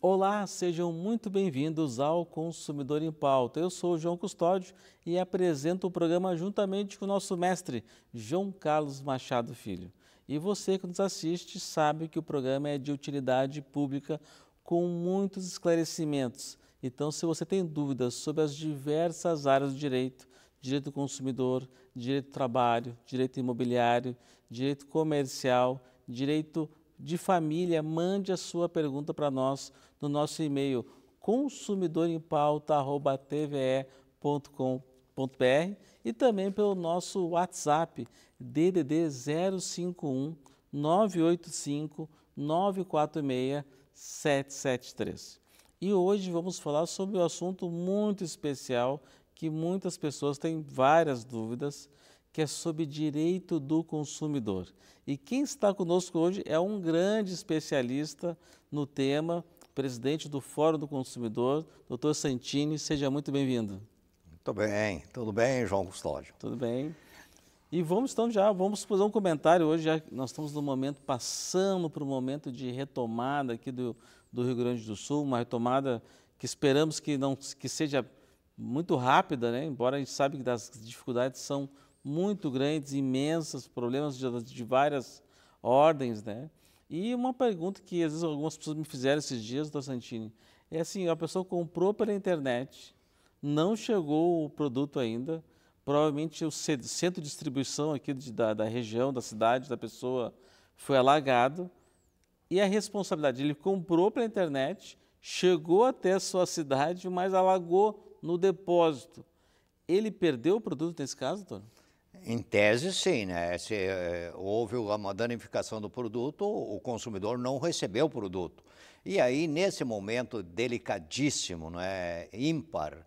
Olá, sejam muito bem-vindos ao Consumidor em Pauta. Eu sou o João Custódio e apresento o programa juntamente com o nosso mestre, João Carlos Machado Filho. E você que nos assiste sabe que o programa é de utilidade pública com muitos esclarecimentos então, se você tem dúvidas sobre as diversas áreas do direito, direito do consumidor, direito do trabalho, direito imobiliário, direito comercial, direito de família, mande a sua pergunta para nós no nosso e-mail consumidorempauta@tve.com.br e também pelo nosso WhatsApp DDD 051 985 946 773. E hoje vamos falar sobre um assunto muito especial que muitas pessoas têm várias dúvidas, que é sobre direito do consumidor. E quem está conosco hoje é um grande especialista no tema, presidente do Fórum do Consumidor, doutor Santini. Seja muito bem-vindo. Muito bem, tudo bem, João Custódio? Tudo bem. E vamos então já, vamos fazer um comentário hoje, já nós estamos no momento, passando para o momento de retomada aqui do, do Rio Grande do Sul, uma retomada que esperamos que não que seja muito rápida, né? embora a gente sabe que as dificuldades são muito grandes, imensas, problemas de, de várias ordens, né? E uma pergunta que às vezes algumas pessoas me fizeram esses dias, doutor Santini, é assim, a pessoa comprou pela internet, não chegou o produto ainda, provavelmente o centro de distribuição aqui de, da, da região, da cidade, da pessoa foi alagado, e a responsabilidade. Ele comprou pela internet, chegou até a sua cidade, mas alagou no depósito. Ele perdeu o produto nesse caso, doutor? Em tese, sim. Né? Se eh, houve uma danificação do produto, o consumidor não recebeu o produto. E aí, nesse momento delicadíssimo, né, ímpar,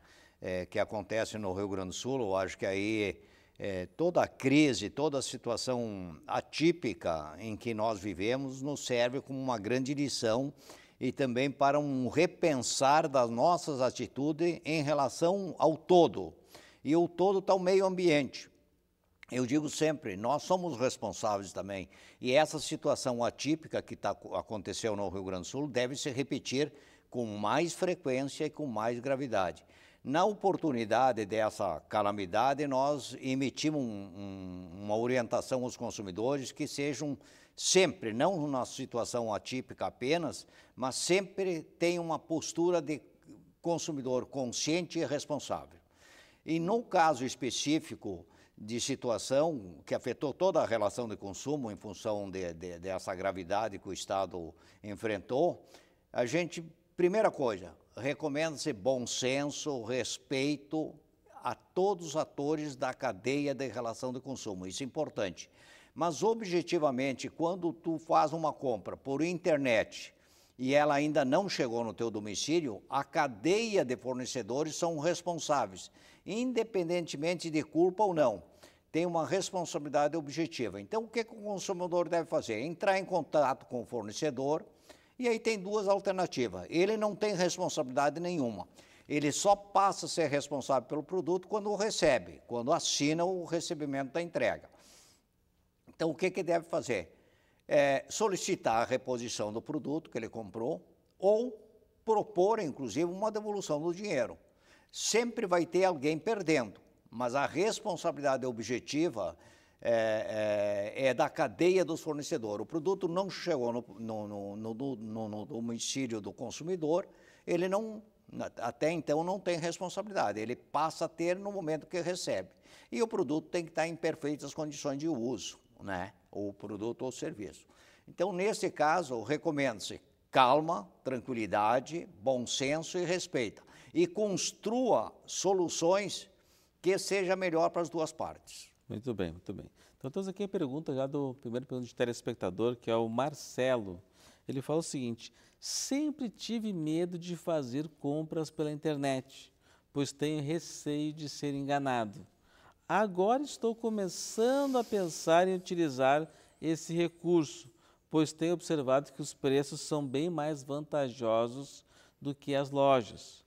eh, que acontece no Rio Grande do Sul, eu acho que aí é, toda a crise, toda a situação atípica em que nós vivemos nos serve como uma grande lição e também para um repensar das nossas atitudes em relação ao todo. E o todo está o meio ambiente. Eu digo sempre, nós somos responsáveis também. E essa situação atípica que tá, aconteceu no Rio Grande do Sul deve se repetir com mais frequência e com mais gravidade. Na oportunidade dessa calamidade, nós emitimos um, um, uma orientação aos consumidores que sejam sempre, não numa situação atípica apenas, mas sempre tenham uma postura de consumidor consciente e responsável. E no caso específico de situação que afetou toda a relação de consumo em função de, de, dessa gravidade que o Estado enfrentou, a gente, primeira coisa, recomenda-se bom senso, respeito a todos os atores da cadeia de relação de consumo. Isso é importante. Mas objetivamente, quando tu faz uma compra por internet e ela ainda não chegou no teu domicílio, a cadeia de fornecedores são responsáveis, independentemente de culpa ou não. Tem uma responsabilidade objetiva. Então, o que, que o consumidor deve fazer? Entrar em contato com o fornecedor, e aí tem duas alternativas. Ele não tem responsabilidade nenhuma. Ele só passa a ser responsável pelo produto quando o recebe, quando assina o recebimento da entrega. Então, o que, que deve fazer? É, solicitar a reposição do produto que ele comprou ou propor, inclusive, uma devolução do dinheiro. Sempre vai ter alguém perdendo, mas a responsabilidade objetiva é, é, é, da cadeia dos fornecedores. O produto não chegou no, no, no, no domicílio do consumidor, ele não até então não tem responsabilidade, ele passa a ter no momento que recebe. E o produto tem que estar em perfeitas condições de uso, né? o produto ou serviço. Então, nesse caso, recomendo se calma, tranquilidade, bom senso e respeito. E construa soluções que seja melhor para as duas partes. Muito bem, muito bem. Então temos aqui a pergunta já do primeiro pergunta de telespectador, que é o Marcelo. Ele fala o seguinte: sempre tive medo de fazer compras pela internet, pois tenho receio de ser enganado. Agora estou começando a pensar em utilizar esse recurso, pois tenho observado que os preços são bem mais vantajosos do que as lojas.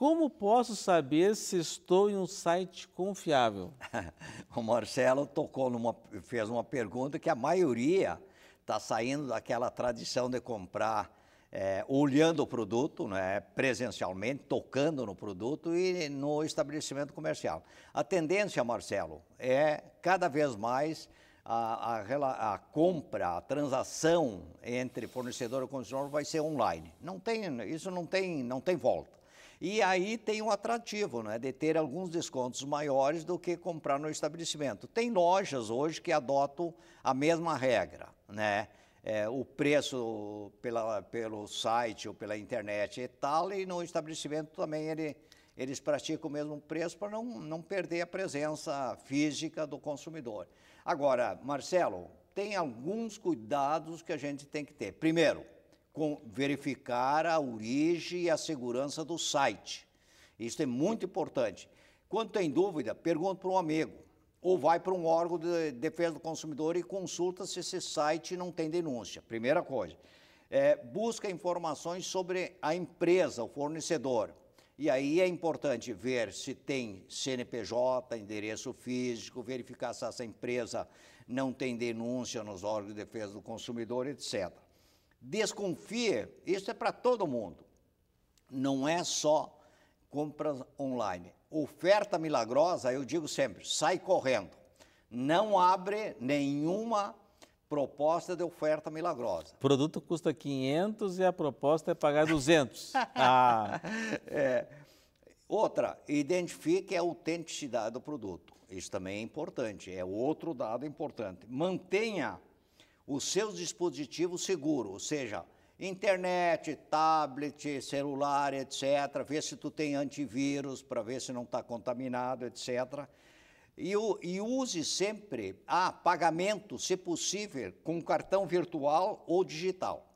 Como posso saber se estou em um site confiável? o Marcelo tocou numa, fez uma pergunta que a maioria está saindo daquela tradição de comprar é, olhando o produto, né, presencialmente, tocando no produto e no estabelecimento comercial. A tendência, Marcelo, é cada vez mais a, a, a, compra, a transação entre fornecedor e consumidor vai ser online. Não tem, isso não tem, não tem volta. E aí tem um atrativo, né, de ter alguns descontos maiores do que comprar no estabelecimento. Tem lojas hoje que adotam a mesma regra, né? É, o preço pela, pelo site ou pela internet e tal, e no estabelecimento também ele, eles praticam o mesmo preço para não, não perder a presença física do consumidor. Agora, Marcelo, tem alguns cuidados que a gente tem que ter. Primeiro, com, verificar a origem e a segurança do site. Isso é muito importante. Quando tem dúvida, pergunta para um amigo ou vai para um órgão de defesa do consumidor e consulta se esse site não tem denúncia. Primeira coisa. É, busca informações sobre a empresa, o fornecedor. E aí é importante ver se tem CNPJ, endereço físico, verificar se essa empresa não tem denúncia nos órgãos de defesa do consumidor, etc. Desconfie, isso é para todo mundo. Não é só compras online. Oferta milagrosa, eu digo sempre, sai correndo. Não abre nenhuma proposta de oferta milagrosa. O produto custa 500 e a proposta é pagar 200. ah. é. Outra, identifique a autenticidade do produto. Isso também é importante, é outro dado importante. Mantenha os seus dispositivos seguros, ou seja, internet, tablet, celular, etc. Ver se tu tem antivírus para ver se não está contaminado, etc. E, e, use sempre ah, pagamento, se possível, com cartão virtual ou digital.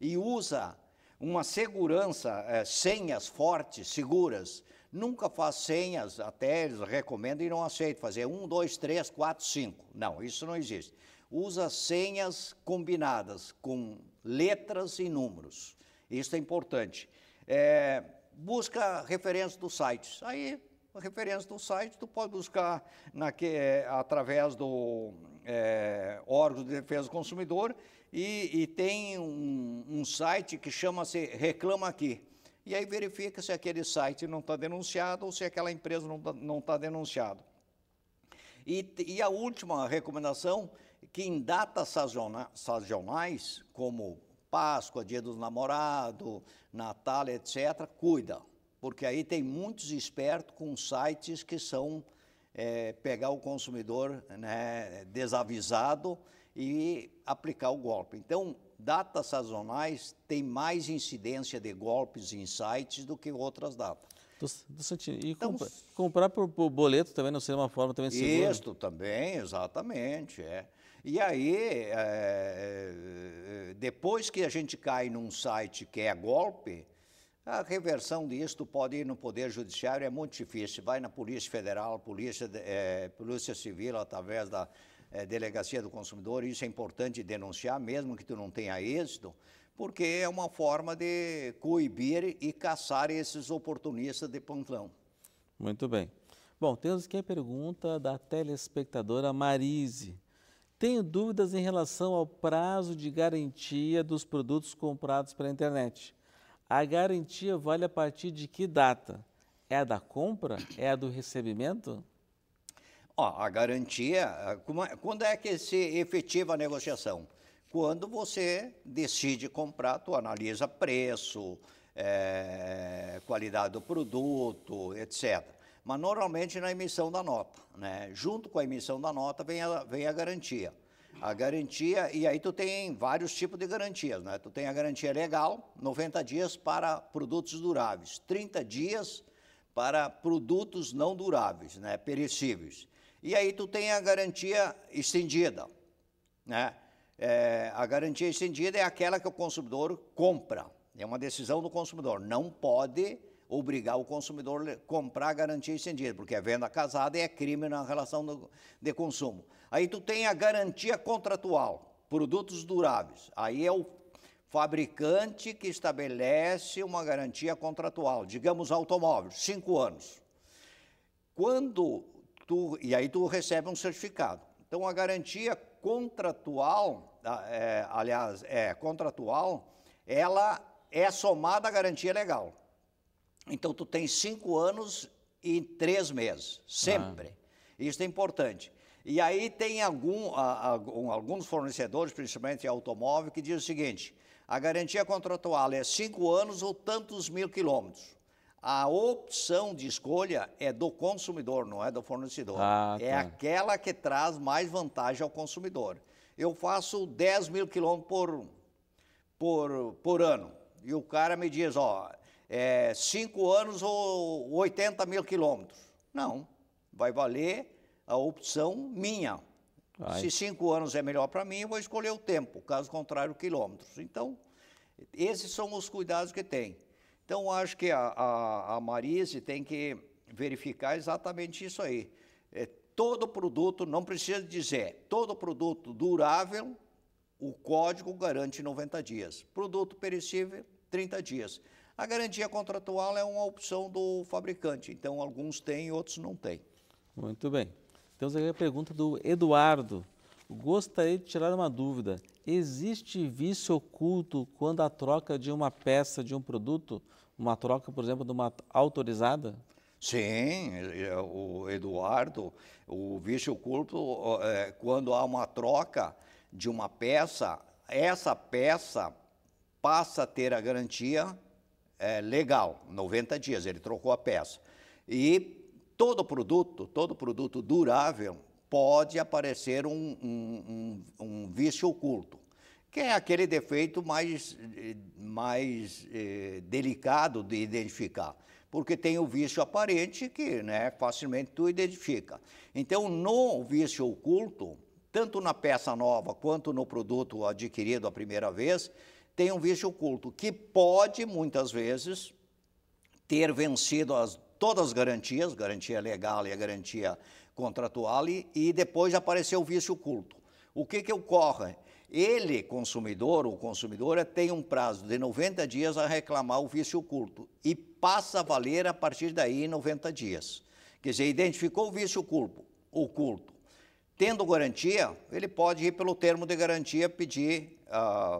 E usa uma segurança, é, senhas fortes, seguras. Nunca faz senhas, até eles recomendam e não aceitam fazer um, dois, três, quatro, cinco. Não, isso não existe usa senhas combinadas com letras e números. Isso é importante. É, busca referência dos sites. Aí, referência do site, tu pode buscar é, através do é, órgão de defesa do consumidor e, e tem um, um site que chama-se Reclama Aqui e aí verifica se aquele site não está denunciado ou se aquela empresa não está tá, denunciada. E, e, a última recomendação que em datas sazonais, como Páscoa, Dia dos Namorados, Natal, etc., cuida. Porque aí tem muitos espertos com sites que são é, pegar o consumidor né, desavisado e aplicar o golpe. Então, datas sazonais têm mais incidência de golpes em sites do que outras datas. Do, do E então, comprar por, por, boleto também não seria uma forma também segura? Isso também, exatamente, é. E aí, é, depois que a gente cai num site que é golpe, a reversão disso pode ir no Poder Judiciário, é muito difícil. Vai na Polícia Federal, Polícia, é, Polícia Civil, através da é, Delegacia do Consumidor. Isso é importante denunciar, mesmo que tu não tenha êxito, porque é uma forma de coibir e caçar esses oportunistas de pantlão. Muito bem. Bom, temos aqui a pergunta da telespectadora Marise. Tenho dúvidas em relação ao prazo de garantia dos produtos comprados pela internet. A garantia vale a partir de que data? É a da compra? É a do recebimento? Ó, a garantia, ah, é, quando é que se efetiva a negociação? Quando você decide comprar, tu analisa preço, é, qualidade do produto, etc mas normalmente na emissão da nota. Né? Junto com a emissão da nota vem a, vem a garantia. A garantia, e aí tu tem vários tipos de garantias, né? Tu tem a garantia legal, 90 dias para produtos duráveis, 30 dias para produtos não duráveis, né? Perecíveis. E aí tu tem a garantia estendida, né? É, a garantia estendida é aquela que o consumidor compra, é uma decisão do consumidor, não pode obrigar o consumidor a comprar garantia estendida, porque é venda casada e é crime na relação do, de consumo. Aí tu tem a garantia contratual, produtos duráveis. Aí é o fabricante que estabelece uma garantia contratual, digamos automóvel, cinco anos. Quando tu, e aí tu recebe um certificado. Então a garantia contratual, ah, é, aliás, é contratual, ela é somada à garantia legal. Então, tu tem cinco anos e três meses, sempre. Ah. Isso é importante. E aí tem algum, alguns fornecedores, principalmente automóvel, que dizem o seguinte, a garantia contratual é cinco anos ou tantos mil quilômetros. A opção de escolha é do consumidor, não é do fornecedor. Ah, é tá. É aquela que traz mais vantagem ao consumidor. Eu faço 10 mil quilômetros por, por, por ano. E o cara me diz, ó, é, cinco anos ou 80 mil quilômetros. Não, vai valer a opção minha. Ai. Se cinco anos é melhor para mim, eu vou escolher o tempo, caso contrário, quilômetros. Então, esses são os cuidados que tem. Então, acho que a, a, a Marise tem que verificar exatamente isso aí. É, todo produto, não precisa dizer, todo produto durável, o código garante 90 dias. Produto perecível, 30 dias. A garantia contratual é uma opção do fabricante, então alguns têm, outros não têm. Muito bem. Temos aqui a pergunta do Eduardo. Gostaria de tirar uma dúvida. Existe vício oculto quando a troca de uma peça de um produto, uma troca, por exemplo, de uma autorizada? Sim, é, é, o Eduardo, o vício oculto, é, quando há uma troca de uma peça, essa peça passa a ter a garantia é, legal, 90 dias, ele trocou a peça. E todo produto, todo produto durável, pode aparecer um, um, um, um vício oculto, que é aquele defeito mais, mais eh, delicado de identificar porque tem o vício aparente que né, facilmente tu identifica. Então, no vício oculto, tanto na peça nova quanto no produto adquirido a primeira vez, tem um vício oculto, que pode, muitas vezes, ter vencido as, todas as garantias, garantia legal e a garantia contratual, e, e depois apareceu o vício oculto. O que, que ocorre? Ele, consumidor ou consumidora, tem um prazo de 90 dias a reclamar o vício oculto e passa a valer a partir daí 90 dias. Quer dizer, identificou o vício oculto, oculto Tendo garantia, ele pode ir pelo termo de garantia pedir, ah,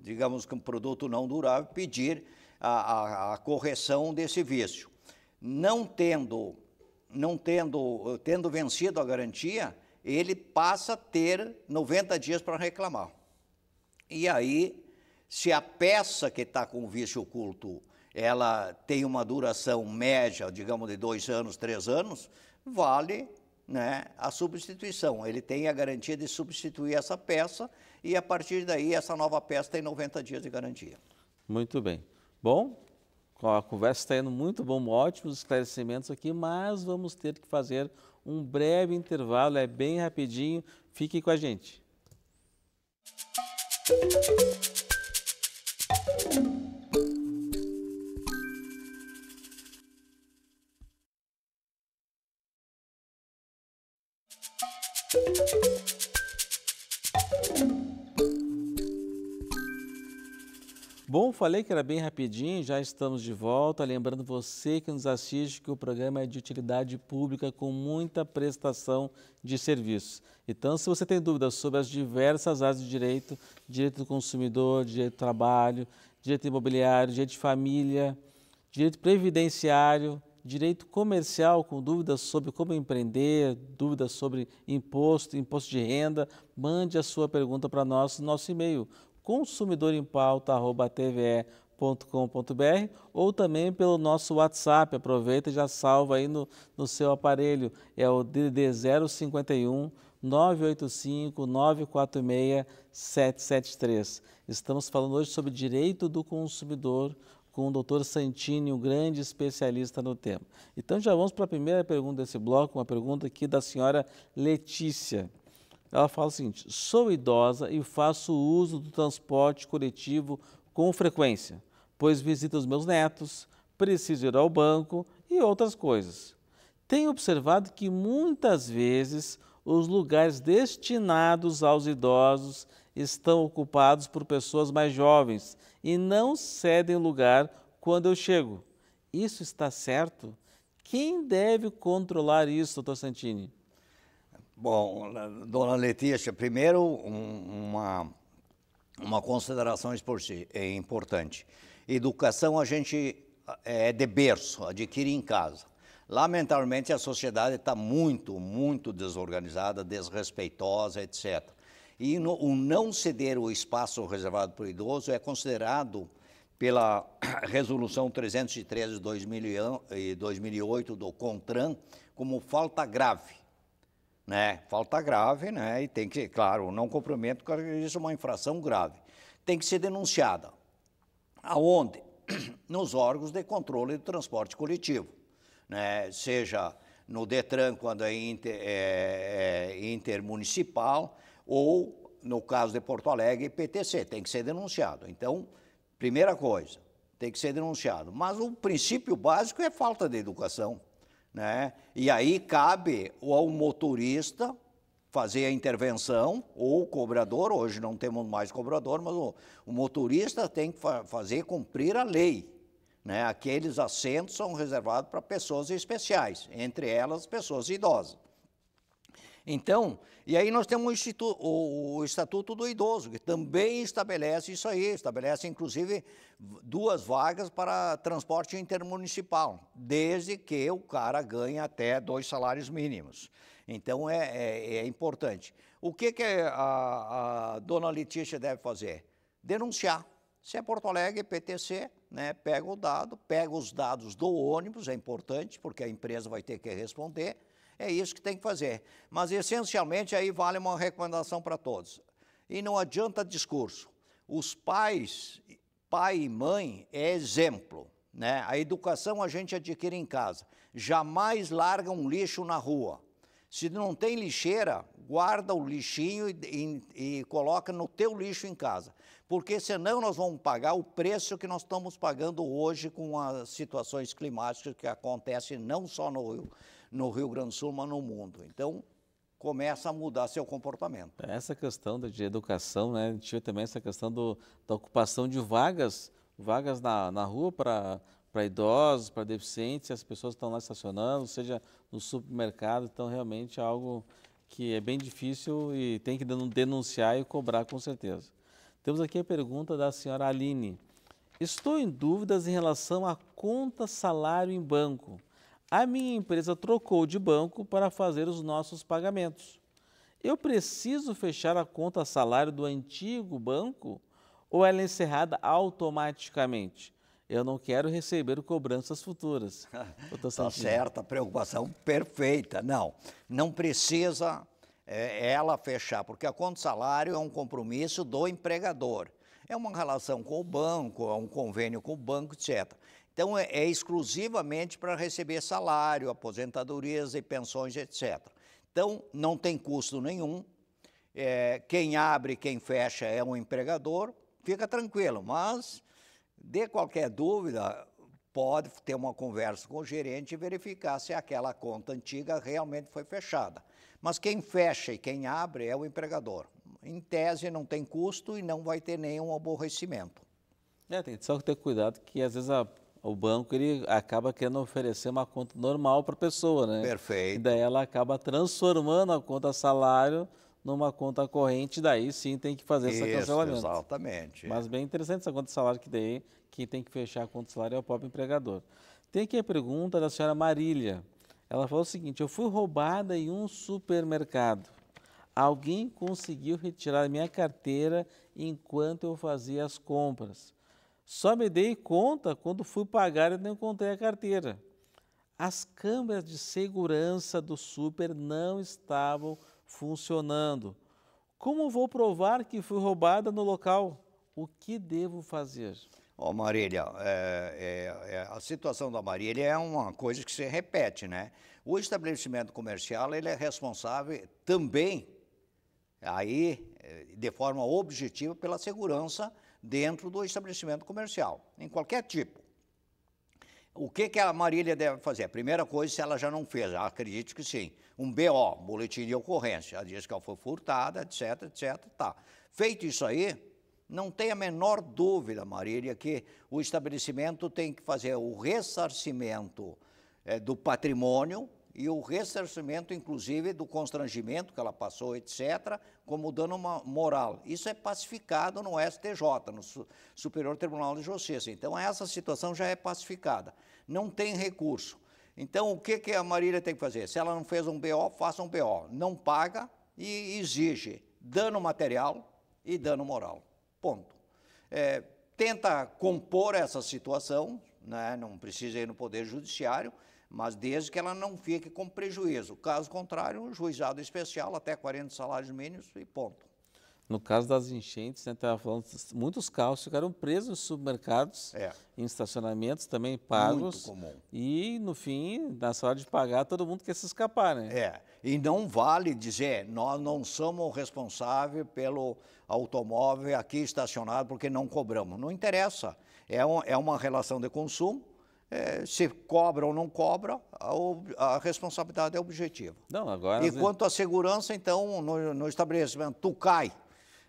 digamos que um produto não durável, pedir a, a, a correção desse vício. Não tendo, não tendo, tendo vencido a garantia, ele passa a ter 90 dias para reclamar. E aí, se a peça que está com vício oculto, ela tem uma duração média, digamos, de dois anos, três anos, vale né, a substituição. Ele tem a garantia de substituir essa peça e, a partir daí, essa nova peça tem 90 dias de garantia. Muito bem. Bom, a conversa está indo muito bom, ótimos esclarecimentos aqui, mas vamos ter que fazer um breve intervalo, é bem rapidinho. Fique com a gente. Música falei que era bem rapidinho, já estamos de volta. Lembrando você que nos assiste que o programa é de utilidade pública com muita prestação de serviços. Então, se você tem dúvidas sobre as diversas áreas de direito, direito do consumidor, direito do trabalho, direito imobiliário, direito de família, direito previdenciário, direito comercial, com dúvidas sobre como empreender, dúvidas sobre imposto, imposto de renda, mande a sua pergunta para nós no nosso e-mail, consumidorempauta.tve.com.br ou também pelo nosso WhatsApp. Aproveita e já salva aí no, no seu aparelho. É o DD051 985 946 773. Estamos falando hoje sobre direito do consumidor com o doutor Santini, um grande especialista no tema. Então já vamos para a primeira pergunta desse bloco, uma pergunta aqui da senhora Letícia ela fala o seguinte: sou idosa e faço uso do transporte coletivo com frequência, pois visito os meus netos, preciso ir ao banco e outras coisas. Tenho observado que muitas vezes os lugares destinados aos idosos estão ocupados por pessoas mais jovens e não cedem lugar quando eu chego. Isso está certo? Quem deve controlar isso, doutor Santini? Bom, eh, dona Letícia, primeiro uma, uma consideração é importante. Educação a gente eh, é de berço, adquire em casa. Lamentavelmente, a sociedade está muito, muito desorganizada, desrespeitosa, etc. E no, o não ceder o espaço reservado para o idoso é considerado pela Resolução 313 de 2008 eh, do CONTRAN como falta grave né? Falta grave, né? E tem que, claro, não cumprimento caracteriza uma infração grave. Tem que ser denunciada. Aonde? Nos órgãos de controle do transporte coletivo, né? Seja no Detran, quando é, inter, é, é intermunicipal, ou, no caso de Porto Alegre, PTC, tem que ser denunciado. Então, primeira coisa, tem que ser denunciado. Mas o princípio básico é falta de educação. Né? E aí cabe ao motorista fazer a intervenção, ou o cobrador, hoje não temos mais cobrador, mas o, o motorista tem que fa fazer cumprir a lei. Né? Aqueles assentos são reservados para pessoas especiais, entre elas pessoas idosas. Então, e aí nós temos o, o, o, Estatuto do Idoso, que também estabelece isso aí, estabelece inclusive duas vagas para transporte intermunicipal, desde que o cara ganhe até dois salários mínimos. Então é, é, é importante. O que, que a, a dona Letícia deve fazer? Denunciar. Se é Porto Alegre, PTC, né, pega o dado, pega os dados do ônibus, é importante, porque a empresa vai ter que responder é isso que tem que fazer. Mas, essencialmente, aí vale uma recomendação para todos. E não adianta discurso. Os pais, pai e mãe, é exemplo. Né? A educação a gente adquire em casa. Jamais larga um lixo na rua. Se não tem lixeira, guarda o lixinho e, e, e, coloca no teu lixo em casa. Porque senão nós vamos pagar o preço que nós estamos pagando hoje com as situações climáticas que acontecem não só no Rio, no Rio Grande do Sul, mas no mundo. Então, começa a mudar seu comportamento. É, essa questão de educação, né? Tinha também essa questão do, da ocupação de vagas, vagas na, na rua para para idosos, para deficientes, as pessoas estão lá estacionando, seja no supermercado, então realmente é algo que é bem difícil e tem que denunciar e cobrar com certeza. Temos aqui a pergunta da senhora Aline. Estou em dúvidas em relação à conta salário em banco. A minha empresa trocou de banco para fazer os nossos pagamentos. Eu preciso fechar a conta salário do antigo banco ou ela é encerrada automaticamente? Eu não quero receber cobranças futuras. Está certa, preocupação perfeita. Não, não precisa é, ela fechar, porque a conta salário é um compromisso do empregador. É uma relação com o banco, é um convênio com o banco, etc. Então, é, é exclusivamente para receber salário, aposentadorias e pensões, etc. Então, não tem custo nenhum. É, quem abre, quem fecha é um empregador. Fica tranquilo, mas de qualquer dúvida, pode ter uma conversa com o gerente e verificar se aquela conta antiga realmente foi fechada. Mas quem fecha e quem abre é o empregador. Em tese, não tem custo e não vai ter nenhum aborrecimento. É, tem só que ter cuidado que às vezes a o banco ele acaba querendo oferecer uma conta normal para a pessoa, né? Perfeito. E daí ela acaba transformando a conta salário numa conta corrente, daí sim tem que fazer Isso, esse cancelamento. Exatamente. Mas bem interessante essa conta salário que daí quem tem que fechar a conta salário é o próprio empregador. Tem aqui a pergunta da senhora Marília. Ela falou o seguinte: eu fui roubada em um supermercado. Alguém conseguiu retirar minha carteira enquanto eu fazia as compras. Só me dei conta quando fui pagar e não encontrei a carteira. As câmeras de segurança do super não estavam funcionando. Como vou provar que fui roubada no local? O que devo fazer? Ó, Marília, é, é, é, a situação da Marília é uma coisa que se repete, né? O estabelecimento comercial ele é responsável também, aí, é, de forma objetiva, pela segurança dentro do estabelecimento comercial, em qualquer tipo. O que, que a Marília deve fazer? Primeira coisa, se ela já não fez, acredito que sim, um BO, boletim de ocorrência, ela diz que ela foi furtada, etc, etc, tá. Feito isso aí, não tem a menor dúvida, Marília, que o estabelecimento tem que fazer o ressarcimento é, do patrimônio e o ressarcimento, inclusive, do constrangimento que ela passou, etc., como dano moral. Isso é pacificado no STJ, no Superior Tribunal de Justiça. Então, essa situação já é pacificada. Não tem recurso. Então, o que, que a Marília tem que fazer? Se ela não fez um BO, faça um BO. Não paga e exige dano material e dano moral. Ponto. É, tenta compor essa situação, né? não precisa ir no Poder Judiciário, mas desde que ela não fique com prejuízo. Caso contrário, um juizado especial até 40 salários mínimos e ponto. No caso das enchentes, né, falando, muitos carros ficaram presos em supermercados, é. em estacionamentos também pagos. Muito comum. E, no fim, na hora de pagar, todo mundo quer se escapar, né? É. E não vale dizer, nós não somos responsáveis pelo automóvel aqui estacionado porque não cobramos. Não interessa. É, um, é uma relação de consumo é, se cobra ou não cobra, a, a, responsabilidade é objetiva. Não, agora... E quanto à segurança, então, no, no estabelecimento Tucai,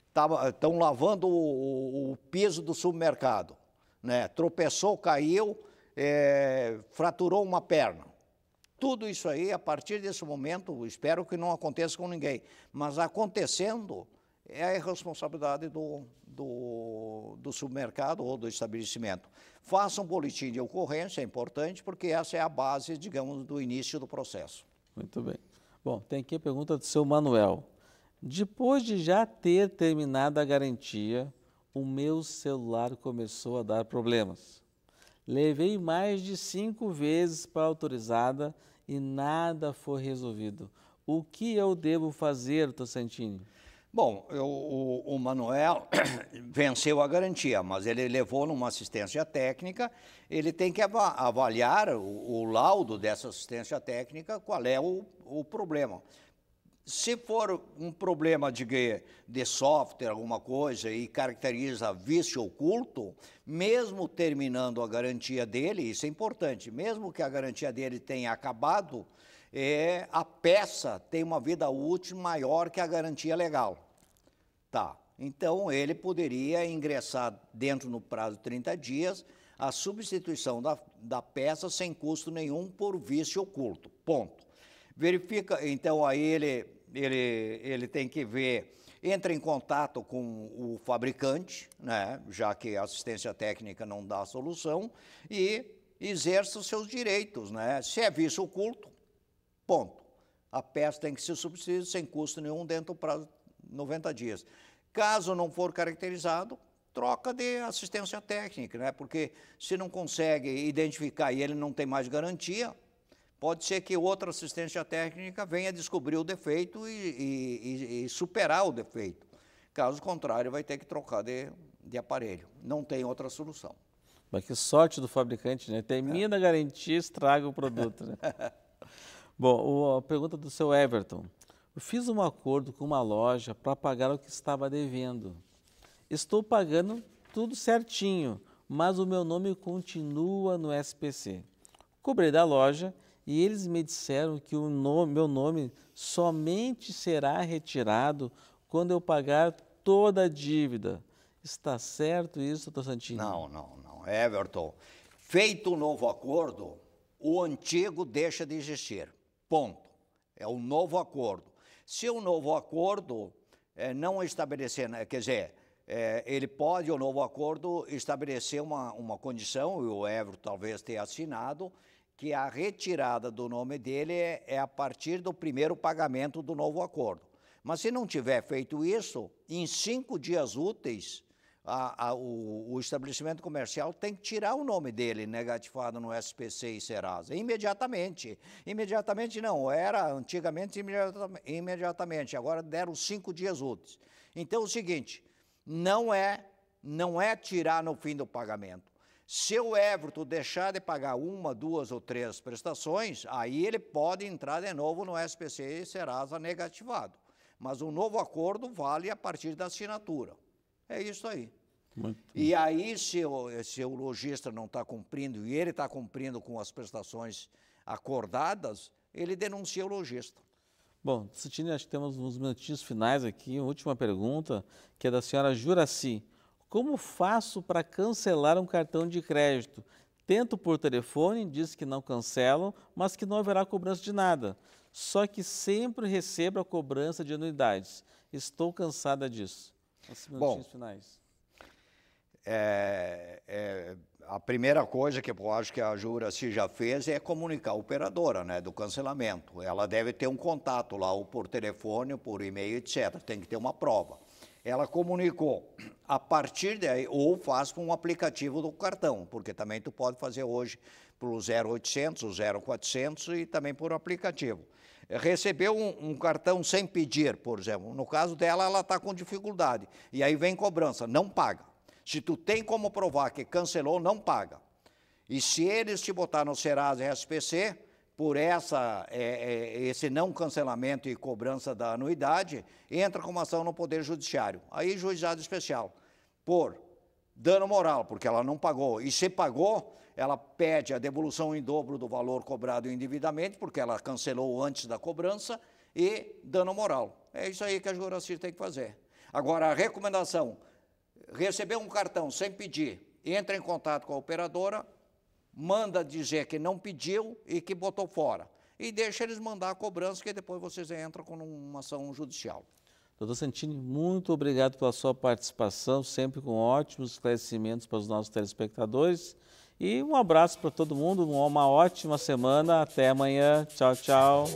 estão tá, lavando o, o, o, piso do supermercado, né? tropeçou, caiu, é, fraturou uma perna. Tudo isso aí, a partir desse momento, espero que não aconteça com ninguém, mas acontecendo, é a responsabilidade do, do, do, submercado ou do estabelecimento. Faça um boletim de ocorrência, é importante, porque essa é a base, digamos, do início do processo. Muito bem. Bom, tem aqui a pergunta do seu Manuel. Depois de já ter terminado a garantia, o meu celular começou a dar problemas. Levei mais de cinco vezes para a autorizada e nada foi resolvido. O que eu devo fazer, Tocantini? Bom, eu, o, o Manuel venceu a garantia, mas ele levou numa assistência técnica, ele tem que avaliar o, o laudo dessa assistência técnica, qual é o, o problema. Se for um problema de, de software, alguma coisa, e caracteriza vício oculto, mesmo terminando a garantia dele, isso é importante, mesmo que a garantia dele tenha acabado, é, a peça tem uma vida útil maior que a garantia legal. Tá. Então, ele poderia ingressar dentro no prazo de 30 dias a substituição da, da peça sem custo nenhum por vício oculto. Ponto. Verifica, então aí ele, ele, ele tem que ver, entra em contato com o fabricante, né, já que a assistência técnica não dá a solução, e exerce os seus direitos. Né? Se é vício oculto, ponto. A peça tem que ser substituída sem custo nenhum dentro do prazo de 90 dias. Caso não for caracterizado, troca de assistência técnica, né? porque se não consegue identificar e ele não tem mais garantia, pode ser que outra assistência técnica venha descobrir o defeito e, e, e superar o defeito. Caso contrário, vai ter que trocar de, de aparelho. Não tem outra solução. Mas que sorte do fabricante, né? Termina a garantia, estraga o produto, né? Bom, a pergunta do seu Everton. Eu fiz um acordo com uma loja para pagar o que estava devendo. Estou pagando tudo certinho, mas o meu nome continua no SPC. Cobrei da loja e eles me disseram que o nome, meu nome somente será retirado quando eu pagar toda a dívida. Está certo isso, doutor Santini? Não, não, não. É, Everton, feito o um novo acordo, o antigo deixa de existir. Ponto. É o um novo acordo. Se o novo acordo é, não estabelecer, né, quer dizer, é, ele pode, o novo acordo, estabelecer uma, uma condição, e o Evro talvez tenha assinado, que a retirada do nome dele é, é a partir do primeiro pagamento do novo acordo. Mas se não tiver feito isso, em cinco dias úteis, a, a, o, o, estabelecimento comercial tem que tirar o nome dele negativado no SPC e Serasa, imediatamente. Imediatamente não, era antigamente imediatamente, agora deram cinco dias úteis. Então é o seguinte, não é, não é tirar no fim do pagamento. Se o Everton deixar de pagar uma, duas ou três prestações, aí ele pode entrar de novo no SPC e Serasa negativado. Mas o novo acordo vale a partir da assinatura. É isso aí. Muito e aí, se o, se o lojista não está cumprindo e ele está cumprindo com as prestações acordadas, ele denuncia o lojista. Bom, Citini, acho que temos uns minutinhos finais aqui. Última pergunta, que é da senhora Juraci. Como faço para cancelar um cartão de crédito? Tento por telefone, diz que não cancelam, mas que não haverá cobrança de nada. Só que sempre recebo a cobrança de anuidades. Estou cansada disso. Bom, finais. É, é, a primeira coisa que eu acho que a se já fez é comunicar a operadora né, do cancelamento. Ela deve ter um contato lá, ou por telefone, ou por e-mail, etc. Tem que ter uma prova. Ela comunicou a partir daí, ou faz com um aplicativo do cartão, porque também tu pode fazer hoje pelo 0800, o 0400 e também por aplicativo recebeu um, um, cartão sem pedir, por exemplo. No caso dela, ela está com dificuldade. E aí vem cobrança, não paga. Se tu tem como provar que cancelou, não paga. E se eles te botar no Serasa e SPC, por essa, é, é, esse não cancelamento e cobrança da anuidade, entra com uma ação no Poder Judiciário. Aí, juizado especial, por dano moral, porque ela não pagou. E se pagou, ela pede a devolução em dobro do valor cobrado indevidamente, porque ela cancelou antes da cobrança, e dano moral. É isso aí que a Juraci tem que fazer. Agora, a recomendação: receber um cartão sem pedir, entra em contato com a operadora, manda dizer que não pediu e que botou fora. E deixa eles mandar a cobrança, que depois vocês entram com uma ação judicial. Doutor Santini, muito obrigado pela sua participação, sempre com ótimos esclarecimentos para os nossos telespectadores. E um abraço para todo mundo, uma ótima semana. Até amanhã. Tchau, tchau.